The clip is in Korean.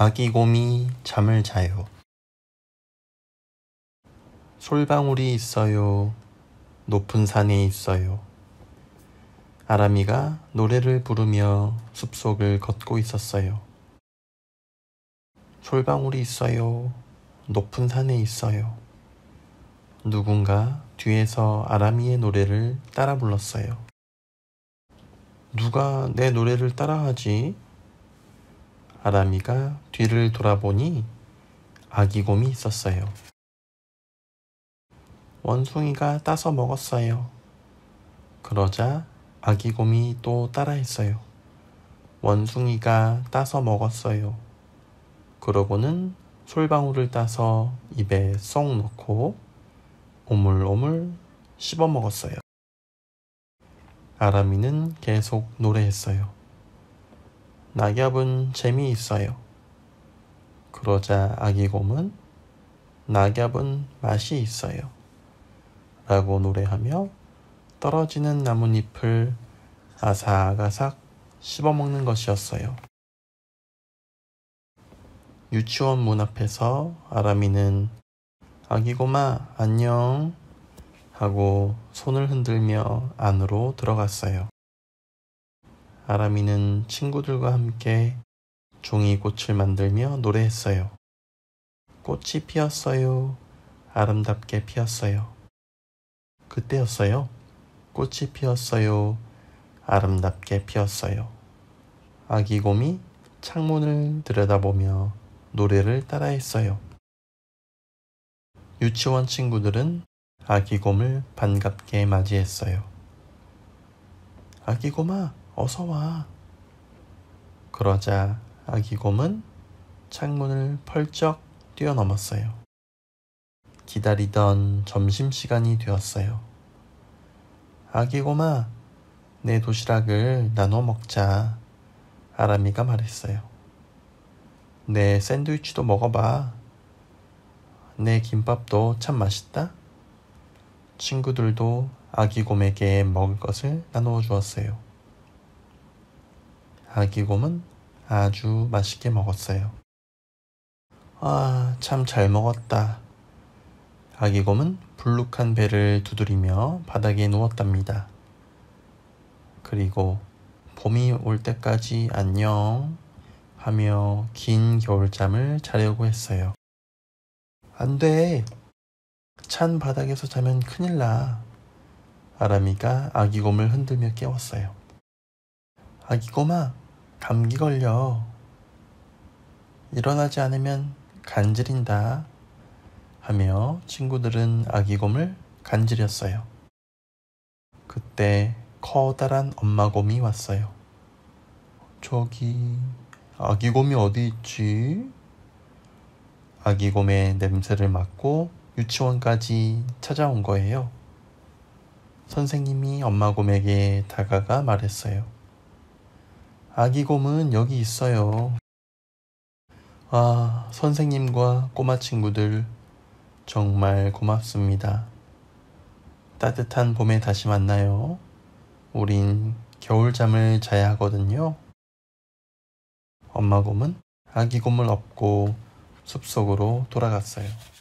아기 곰이 잠을 자요. 솔방울이 있어요. 높은 산에 있어요. 아람이가 노래를 부르며 숲속을 걷고 있었어요. 솔방울이 있어요. 높은 산에 있어요. 누군가 뒤에서 아람이의 노래를 따라 불렀어요. 누가 내 노래를 따라하지? 아람이가 뒤를 돌아보니 아기 곰이 있었어요. 원숭이가 따서 먹었어요. 그러자 아기 곰이 또 따라했어요. 원숭이가 따서 먹었어요. 그러고는 솔방울을 따서 입에 쏙 넣고 오물오물 씹어 먹었어요. 아람이는 계속 노래했어요. 낙엽은 재미있어요. 그러자 아기곰은 낙엽은 맛이 있어요. 라고 노래하며 떨어지는 나뭇잎을 아삭아삭 씹어먹는 것이었어요. 유치원 문 앞에서 아람이는 아기 곰아 안녕 하고 손을 흔들며 안으로 들어갔어요. 아람이는 친구들과 함께 종이꽃을 만들며 노래했어요. 꽃이 피었어요. 아름답게 피었어요. 그때였어요. 꽃이 피었어요. 아름답게 피었어요. 아기 곰이 창문을 들여다보며 노래를 따라했어요. 유치원 친구들은 아기 곰을 반갑게 맞이했어요. 아기 곰아, 어서 와. 그러자 아기 곰은 창문을 펄쩍 뛰어넘었어요. 기다리던 점심시간이 되었어요. 아기 곰아, 내 도시락을 나눠 먹자. 아람이가 말했어요. 내 샌드위치도 먹어봐. 내 김밥도 참 맛있다. 친구들도 아기 곰에게 먹을 것을 나누어 주었어요. 아기곰은 아주 맛있게 먹었어요. 아, 참 잘 먹었다. 아기곰은 불룩한 배를 두드리며 바닥에 누웠답니다. 그리고 봄이 올 때까지 안녕 하며 긴 겨울잠을 자려고 했어요. 안 돼! 찬 바닥에서 자면 큰일 나. 아람이가 아기곰을 흔들며 깨웠어요. 아, 기 꼬마, 감기 걸려. 일어나지 않으면 간지린다. 하며 친구들은 아기곰을 간지렸어요. 그때 커다란 엄마곰이 왔어요. 저기, 아기곰이 어디 있지? 아기곰의 냄새를 맡고 유치원까지 찾아온 거예요. 선생님이 엄마곰에게 다가가 말했어요. 아기곰은 여기 있어요. 아, 선생님과 꼬마 친구들 정말 고맙습니다. 따뜻한 봄에 다시 만나요. 우린 겨울잠을 자야 하거든요. 엄마 곰은 아기 곰을 업고 숲속으로 돌아갔어요.